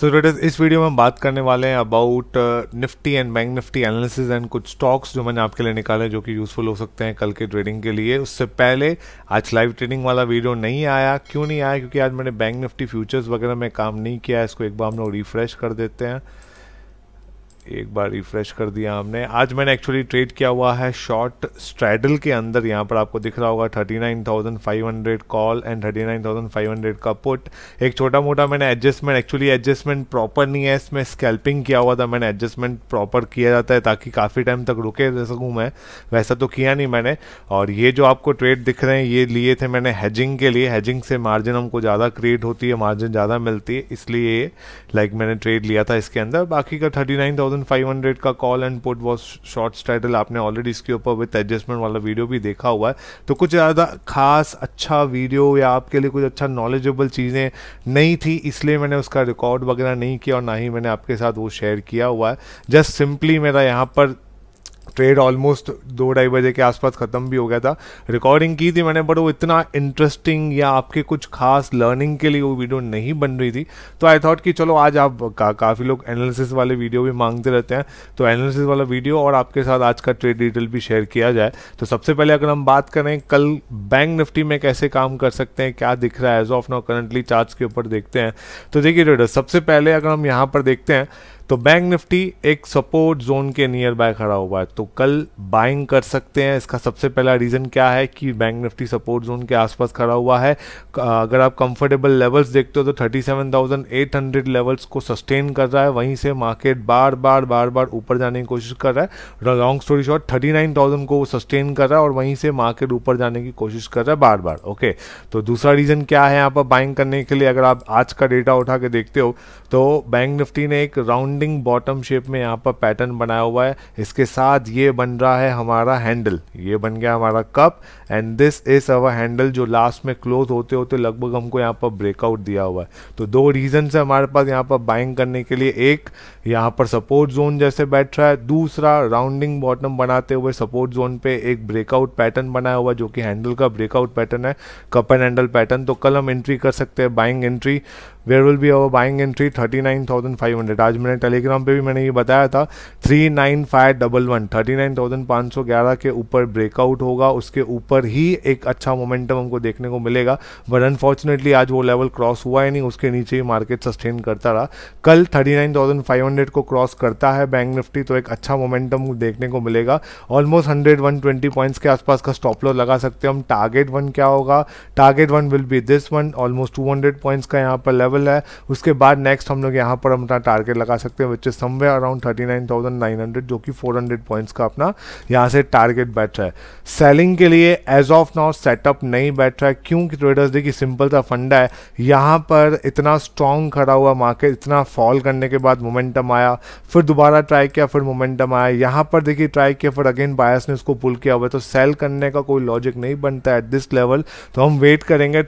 so students इस video में हम बात करने वाले हैं about Nifty and bank Nifty analysis and कुछ स्टॉक्स जो मैंने आपके लिए निकाले जो कि यूज़फुल हो सकते हैं कल के ट्रेडिंग के लिए उससे पहले आज लाइव ट्रेडिंग वाला वीडियो नहीं आया क्यों नहीं आया क्योंकि आज मैंने बैंक निफ्टी फ्यूचर्स वगैरह में काम नहीं किया इसको एक बार हम लोग रिफ्रेश कर देते हैं एक बार रिफ्रेश कर दिया हमने आज मैंने एक्चुअली ट्रेड किया हुआ है शॉर्ट स्ट्रैडल के अंदर यहाँ पर आपको दिख रहा होगा 39,500 कॉल एंड 39,500 का पुट एक छोटा मोटा मैंने एडजस्टमेंट एक्चुअली एडजस्टमेंट प्रॉपर नहीं है इसमें स्कैल्पिंग किया हुआ था मैंने एडजस्टमेंट प्रॉपर किया जाता है ताकि काफ़ी टाइम तक रुके रह सकूँ मैं वैसा तो किया नहीं मैंने और ये जो आपको ट्रेड दिख रहे हैं ये लिए थे मैंने हैजिंग के लिए हैजिंग से मार्जिन हमको ज़्यादा क्रिएट होती है मार्जिन ज़्यादा मिलती है इसलिए लाइक मैंने ट्रेड लिया था इसके अंदर बाकी का थर्टी 2500 का call and put was short title आपने ऑलरेडी इसके ऊपर विथ एडजस्टमेंट वाला वीडियो भी देखा हुआ है तो कुछ ज़्यादा खास अच्छा वीडियो या आपके लिए कुछ अच्छा नॉलेजेबल चीज़ें नहीं थी इसलिए मैंने उसका रिकॉर्ड वगैरह नहीं किया और ना ही मैंने आपके साथ वो शेयर किया हुआ है जस्ट सिंपली मेरा यहाँ पर ट्रेड ऑलमोस्ट दो ढाई बजे के आसपास ख़त्म भी हो गया था रिकॉर्डिंग की थी मैंने बट वो इतना इंटरेस्टिंग या आपके कुछ खास लर्निंग के लिए वो वीडियो नहीं बन रही थी तो आई थॉट कि चलो आज आप का, काफ़ी लोग एनालिसिस वाले वीडियो भी मांगते रहते हैं तो एनालिसिस वाला वीडियो और आपके साथ आज का ट्रेड डिटेल भी शेयर किया जाए तो सबसे पहले अगर हम बात करें कल बैंक निफ्टी में कैसे काम कर सकते हैं क्या दिख रहा है as of now currently chart के ऊपर देखते हैं तो देखिए सबसे पहले अगर हम यहाँ पर देखते हैं तो बैंक निफ्टी एक सपोर्ट जोन के नियर बाय खड़ा हुआ है तो कल बाइंग कर सकते हैं इसका सबसे पहला रीज़न क्या है कि बैंक निफ्टी सपोर्ट जोन के आसपास खड़ा हुआ है अगर आप कंफर्टेबल लेवल्स देखते हो तो 37,800 लेवल्स को सस्टेन कर रहा है वहीं से मार्केट बार बार बार बार ऊपर जाने की कोशिश कर रहा है लॉन्ग स्टोरी शॉर्ट थर्टी को वो सस्टेन कर रहा है और वहीं से मार्केट ऊपर जाने की कोशिश कर रहा है बार बार ओके तो दूसरा रीज़न क्या है यहाँ पर बाइंग करने के लिए अगर आप आज का डेटा उठा के देखते हो तो बैंक निफ्टी ने एक राउंड राउंडिंग बॉटम शेप में यहाँ पर पैटर्न बनाया हुआ है इसके साथ ये बन रहा है हमारा हैंडल ये बन गया हमारा cup and this is our handle जो लास्ट में क्लोज होते होते लगभग हमको यहाँ पर ब्रेकआउट दिया हुआ है तो दो रीजन है हमारे पास यहाँ पर बाइंग करने के लिए एक यहाँ पर सपोर्ट जोन जैसे बैठ रहा है दूसरा राउंडिंग बॉटम बनाते हुए सपोर्ट जोन पे एक ब्रेकआउट पैटर्न बनाया हुआ जो कि हैंडल का ब्रेकआउट पैटर्न है कप एंड हैंडल पैटर्न तो कल हम एंट्री कर सकते हैं buying entry where will be our buying entry thirty nine thousand five hundred आज मैंने टेलीग्राम पे भी मैंने ये बताया था three nine five double one thirty nine thousand पाँच सौ ग्यारह के ऊपर ब्रेकआउट होगा उसके ऊपर ही एक अच्छा मोमेंटम हमको देखने को मिलेगा बट अनफॉर्चुनेटली आज वो लेवल क्रॉस हुआ ही नहीं उसके नीचे ही मार्केट सस्टेन करता रहा कल thirty nine thousand five hundred को क्रॉस करता है बैंक निफ्टी तो एक अच्छा मोमेंटम देखने को मिलेगा almost hundred one twenty points के आसपास का स्टॉप लॉस लगा सकते हैं हम टारगेट वन क्या होगा target one will be this one almost two hundred points का यहाँ पर लेवल लेवल है उसके बाद नेक्स्ट हम लोग यहाँ पर अपना टारगेट लगा सकते हैं which is around thirty nine thousand nine hundred जो कि फोर हंड्रेड पॉइंट्स का अपना यहाँ से टारगेट बैठ रहा है सेलिंग के लिए एज ऑफ नाउ सेटअप नहीं बैठ रहा है क्योंकि ट्रेडर्स देखिए सिंपल सा फंडा है यहाँ पर इतना स्ट्रॉन्ग खड़ा हुआ मार्केट इतना फॉल करने के बाद मोमेंटम आया फिर दोबारा ट्राई किया फिर मोमेंटम आया यहाँ पर देखिए ट्राई किया फिर अगेन बायस ने उसको पुल किया हुआ तो सेल करने का कोई लॉजिक नहीं बनता एट दिस लेवल तो हम वेट करेंगे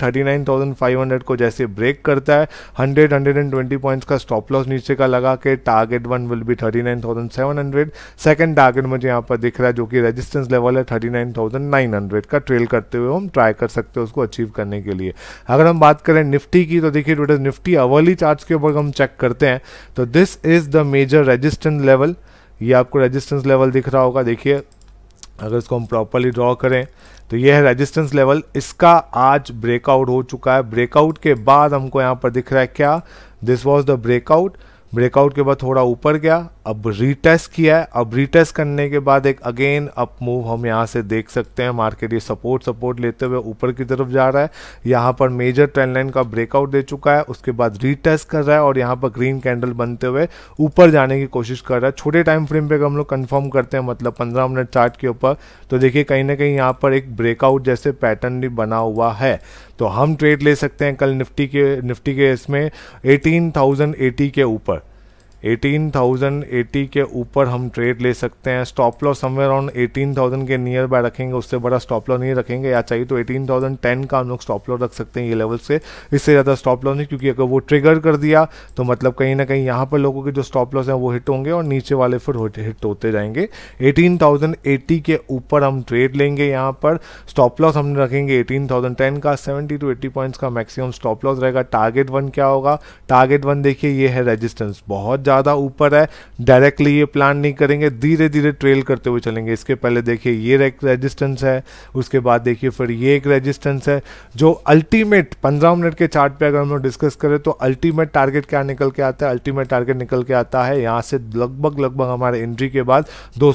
हंड्रेड को जैसे ब्रेक करता है hundred hundred and twenty points का स्टॉप लॉस नीचे का लगा के target one will be thirty nine thousand seven hundred second target मुझे यहाँ पर दिख रहा है जो कि रेजिस्टेंस लेवल है thirty nine thousand nine hundred का ट्रेल करते हुए हम ट्राई कर सकते हैं उसको अचीव करने के लिए अगर हम बात करें निफ्टी की तो देखिए इट निफ्टी अवर्ली चार्ज के ऊपर हम चेक करते हैं तो this is the major resistance level ये आपको रजिस्टेंस लेवल दिख रहा होगा देखिए अगर इसको हम प्रॉपरली ड्रॉ करें तो ये है रेजिस्टेंस लेवल इसका आज ब्रेकआउट हो चुका है ब्रेकआउट के बाद हमको यहाँ पर दिख रहा है क्या this was the breakout breakout के बाद थोड़ा ऊपर गया अब रीटेस्ट किया है अब रीटेस्ट करने के बाद एक अगेन अप मूव हम यहाँ से देख सकते हैं मार्केट ये सपोर्ट सपोर्ट लेते हुए ऊपर की तरफ जा रहा है यहाँ पर मेजर ट्रेंड लाइन का ब्रेकआउट दे चुका है उसके बाद रीटेस्ट कर रहा है और यहाँ पर ग्रीन कैंडल बनते हुए ऊपर जाने की कोशिश कर रहा है छोटे टाइम फ्रेम पर हम लोग कन्फर्म करते हैं मतलब पंद्रह मिनट चार्ट के ऊपर तो देखिए कहीं ना कहीं यहाँ पर एक ब्रेकआउट जैसे पैटर्न भी बना हुआ है तो हम ट्रेड ले सकते हैं कल निफ्टी के निफ्टी के इसमें एटीन के ऊपर 18,080 के ऊपर हम ट्रेड ले सकते हैं स्टॉप लॉस समवेयर अराउंड 18,000 के नियर बाय रखेंगे उससे बड़ा स्टॉप लॉस नहीं रखेंगे या चाहिए तो 18,010 का हम लोग स्टॉप लॉस रख सकते हैं ये लेवल से इससे ज़्यादा स्टॉप लॉस नहीं क्योंकि अगर वो ट्रिगर कर दिया तो मतलब कहीं ना कहीं यहाँ पर लोगों के जो स्टॉप लॉस हैं वो हिट होंगे और नीचे वाले फिर हिट होते जाएंगे एटीन के ऊपर हम ट्रेड लेंगे यहाँ पर स्टॉप लॉस हम रखेंगे एटीन का सेवेंटी टू एट्टी पॉइंट्स का मैक्सिमम स्टॉप लॉस रहेगा टारगेट वन क्या होगा टारगेट वन देखिए ये है रजिस्टेंस बहुत ज़्यादा ऊपर है डायरेक्टली ये प्लान नहीं करेंगे धीरे धीरे ट्रेल करते हुए चलेंगे इसके पहले देखिए ये एक रेजिस्टेंस है उसके बाद देखिए फिर ये एक रेजिस्टेंस है जो अल्टीमेट पंद्रह मिनट के चार्ट पे अगर हम लोग डिस्कस करें तो अल्टीमेट टारगेट क्या निकल के आता है अल्टीमेट टारगेट निकल के आता है यहाँ से लगभग लगभग हमारे एंट्री के बाद दो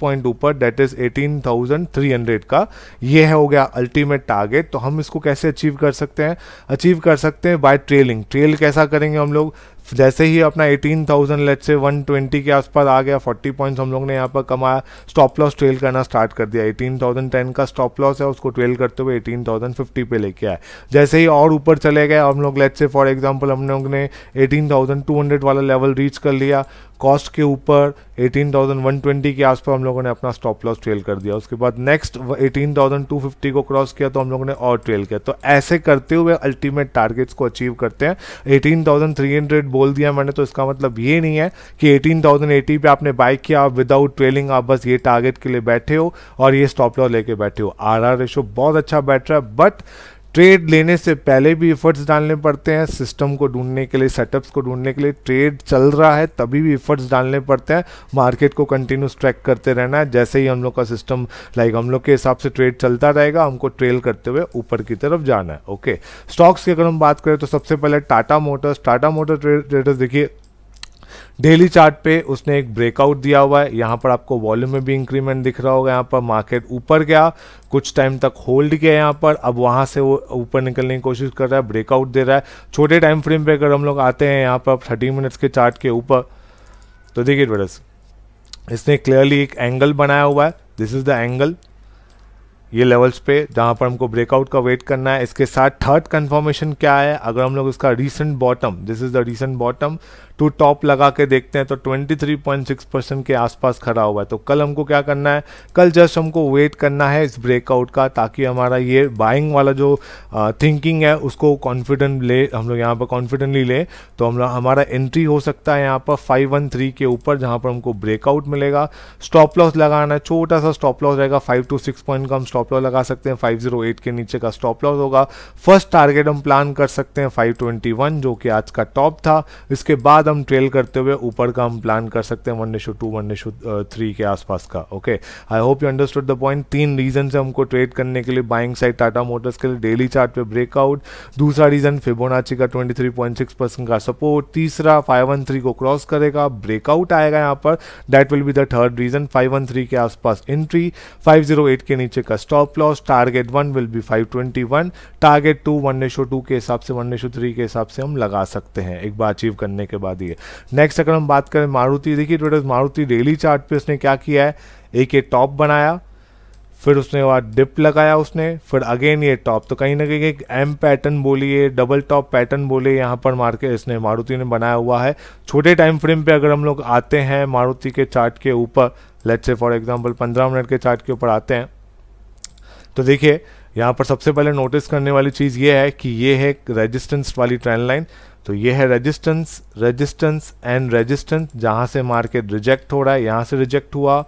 पॉइंट ऊपर डेट इज एटीन का ये है हो गया अल्टीमेट टारगेट तो हम इसको कैसे अचीव कर सकते हैं अचीव कर सकते हैं बाय ट्रेलिंग ट्रेल कैसा करेंगे हम लोग जैसे ही अपना एटीन थाउजेंड लेट से वन ट्वेंटी के आसपास आ गया फोर्टी पॉइंट्स हम लोग ने यहाँ पर कमाया स्टॉप लॉस ट्रेल करना स्टार्ट कर दिया एटीन थाउजेंड टेन का स्टॉप लॉस है उसको ट्रेल करते हुए एटीन थाउजेंड फिफ्टी पे लेके आए जैसे ही और ऊपर चले गए हम लोग लेट से फॉर एग्जाम्पल हम लोग ने एटीन थाउजेंड टू हंड्रेड वाला लेवल रीच कर लिया कॉस्ट के ऊपर 18,120 के आसपास हम लोगों ने अपना स्टॉप लॉस ट्रेल कर दिया उसके बाद नेक्स्ट 18,250 को क्रॉस किया तो हम लोगों ने और ट्रेल किया तो ऐसे करते हुए अल्टीमेट टारगेट्स को अचीव करते हैं 18,300 बोल दिया मैंने तो इसका मतलब ये नहीं है कि एटीन थाउजेंड एटी पे आपने बाइक किया आप विदाउट ट्रेलिंग आप बस ये टारगेट के लिए बैठे हो और ये स्टॉप लॉ लेके बैठे हो आर आर रेशो बहुत अच्छा बैठ रहा है बट ट्रेड लेने से पहले भी एफर्ट्स डालने पड़ते हैं सिस्टम को ढूंढने के लिए सेटअप्स को ढूंढने के लिए ट्रेड चल रहा है तभी भी एफर्ट्स डालने पड़ते हैं मार्केट को कंटिन्यूस ट्रैक करते रहना है जैसे ही हम लोग का सिस्टम लाइक हम लोग के हिसाब से ट्रेड चलता रहेगा हमको ट्रेल करते हुए ऊपर की तरफ जाना है ओके स्टॉक्स की अगर हम बात करें तो सबसे पहले Tata Motors Tata Motor traders देखिए डेली चार्ट पे उसने एक ब्रेकआउट दिया हुआ है यहाँ पर आपको वॉल्यूम में भी इंक्रीमेंट दिख रहा होगा यहाँ पर मार्केट ऊपर गया कुछ टाइम तक होल्ड किया यहाँ पर अब वहाँ से वो ऊपर निकलने की कोशिश कर रहा है ब्रेकआउट दे रहा है छोटे टाइम फ्रेम पे अगर हम लोग आते हैं यहाँ पर थर्टी मिनट्स के चार्ट के ऊपर तो देखिए बरस इसने क्लियरली एक एंगल बनाया हुआ है दिस इज द एंगल ये लेवल्स पे जहाँ पर हमको ब्रेकआउट का वेट करना है इसके साथ थर्ड कंफर्मेशन क्या है अगर हम लोग इसका recent bottom this is the recent bottom to top लगा के देखते हैं तो 23.6 परसेंट के आसपास खड़ा हुआ है तो कल हमको क्या करना है कल जस्ट हमको वेट करना है इस ब्रेकआउट का ताकि हमारा ये बाइंग वाला जो थिंकिंग है उसको कॉन्फिडेंट ले हम लोग यहाँ पर कॉन्फिडेंटली ले तो हम लोग हमारा एंट्री हो सकता है यहाँ पर 513 के ऊपर जहाँ पर हमको ब्रेकआउट मिलेगा स्टॉप लॉस लगाना है छोटा सा स्टॉप लॉस रहेगा फाइव टू सिक्स पॉइंट का स्टॉप लॉस लगा सकते हैं 508 के नीचे का स्टॉप लॉस होगा फर्स्ट टारगेट हम प्लान कर सकते हैं 521 जो कि आज का टॉप था इसके बाद हम ट्रेल करते हुए ऊपर का हम प्लान कर सकते हैं वन निशो टू वन निशो थ्री के आसपास का okay I hope you understood the point तीन रीजन है हमको ट्रेड करने के लिए बाइंग साइड टाटा मोटर्स के लिए डेली चार्ट पे ब्रेकआउट दूसरा रीजन फेबोनाची का ट्वेंटी का सपोर्ट तीसरा फाइव को क्रॉस करेगा ब्रेकआउट आएगा यहाँ पर that will be the third reason five के आसपास एंट्री फाइव oh के नीचे का stop loss target one will be 521 target two one ratio two के हिसाब से वन रेशो थ्री के हिसाब से हम लगा सकते हैं एक बार अचीव करने के बाद ये नेक्स्ट अगर हम बात करें मारुति देखिए तो मारुति डेली चार्ट पे उसने क्या किया है एक ये टॉप बनाया फिर उसने वहाँ डिप लगाया उसने फिर अगेन ये टॉप तो कहीं ना कहीं एक एम पैटर्न बोलिए डबल टॉप पैटर्न बोलिए यहाँ पर मार्केट इसने मारुति ने बनाया हुआ है छोटे टाइम फ्रेम पे अगर हम लोग आते हैं मारुति के चार्ट के ऊपर let's say for example 15 minute के चार्ट के ऊपर आते हैं तो देखिए यहाँ पर सबसे पहले नोटिस करने वाली चीज़ ये है कि ये है रेजिस्टेंस वाली ट्रेन लाइन तो ये है रेजिस्टेंस रेजिस्टेंस एंड रेजिस्टेंस जहाँ से मार्केट रिजेक्ट हो रहा है यहाँ से रिजेक्ट हुआ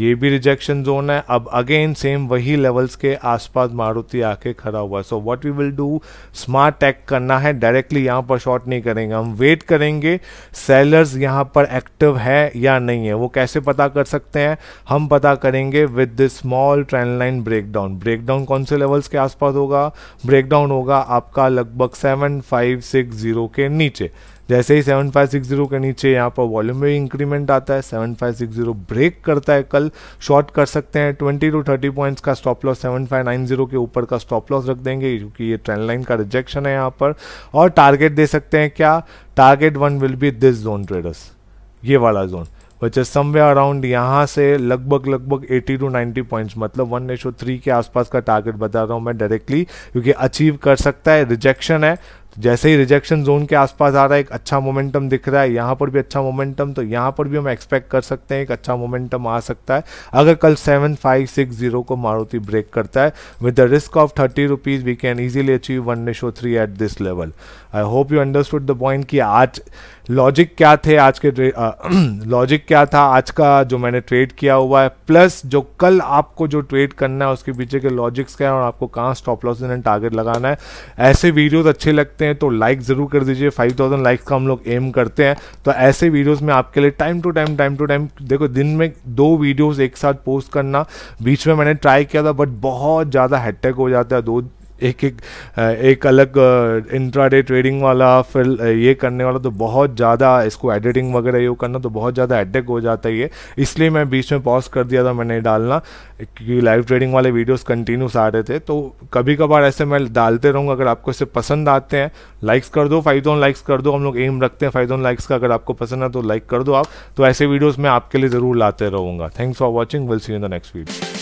ये भी रिजेक्शन जोन है अब अगेन सेम वही लेवल्स के आसपास मारुति आके खड़ा हुआ है so what we will do smart tack करना है डायरेक्टली यहाँ पर शॉर्ट नहीं करेंगे हम वेट करेंगे सेलर्स यहाँ पर एक्टिव है या नहीं है वो कैसे पता कर सकते हैं हम पता करेंगे with the small trend line breakdown breakdown कौन से लेवल्स के आसपास होगा ब्रेकडाउन होगा आपका लगभग सेवन फाइव सिक्स जीरो के नीचे जैसे ही सेवन फाइव सिक्स जीरो के नीचे यहाँ पर वॉल्यूम में इंक्रीमेंट आता है seven five six zero break करता है कल शॉर्ट कर सकते हैं ट्वेंटी टू थर्टी पॉइंट्स का stop loss seven five nine zero के ऊपर का स्टॉप लॉस रख देंगे क्योंकि ये ट्रेंड लाइन का रिजेक्शन है यहाँ पर और टारगेट दे सकते हैं क्या target one will be this zone traders ये वाला जोन वच इज समवे अराउंड यहाँ से लगभग लगभग 80 टू 90 पॉइंट्स मतलब वन रेशो थ्री के आसपास का टारगेट बता रहा हूँ मैं डायरेक्टली क्योंकि अचीव कर सकता है रिजेक्शन है जैसे ही रिजेक्शन जोन के आसपास आ रहा है एक अच्छा मोमेंटम दिख रहा है यहाँ पर भी अच्छा मोमेंटम तो यहाँ पर भी हम एक्सपेक्ट कर सकते हैं एक अच्छा मोमेंटम आ सकता है अगर कल सेवन फाइव सिक्स जीरो को मारुति ब्रेक करता है with the risk of thirty rupees we can easily achieve one नेशो three at this level I hope you understood the point कि आज लॉजिक क्या थे आज के लॉजिक uh, क्या था आज का जो मैंने ट्रेड किया हुआ है प्लस जो कल आपको जो ट्रेड करना है उसके पीछे के लॉजिक्स क्या है और आपको कहाँ स्टॉप लॉस एंड टारगेट लगाना है ऐसे वीडियोज अच्छे लगते सकते हैं तो लाइक ज़रूर कर दीजिए 5000 लाइक्स का हम लोग एम करते हैं तो ऐसे वीडियोस में आपके लिए time to time time to time देखो दिन में दो वीडियोस एक साथ पोस्ट करना बीच में मैंने ट्राई किया था बट बहुत ज़्यादा हैटेक हो जाता है दो एक एक एक अलग डे ट्रेडिंग वाला फिर ये करने वाला तो बहुत ज़्यादा इसको एडिटिंग वगैरह ये करना तो बहुत ज़्यादा एडिक हो जाता है ये इसलिए मैं बीच में पॉज कर दिया था मैंने डालना क्योंकि लाइव ट्रेडिंग वाले वीडियोस कंटिन्यूस आ रहे थे तो कभी कभार ऐसे मैं डालते रहूँगा अगर आपको इसे पसंद आते हैं लाइक्स कर दो फाइव थाउजेंड लाइक्स कर दो हम लोग एम रखते हैं फाइव थाउजेंड लाइक्स का अगर आपको पसंद है तो लाइक कर दो आप तो ऐसे वीडियोज़ मैं आपके लिए ज़रूर लाते रहूँगा thanks for watching will see in the next video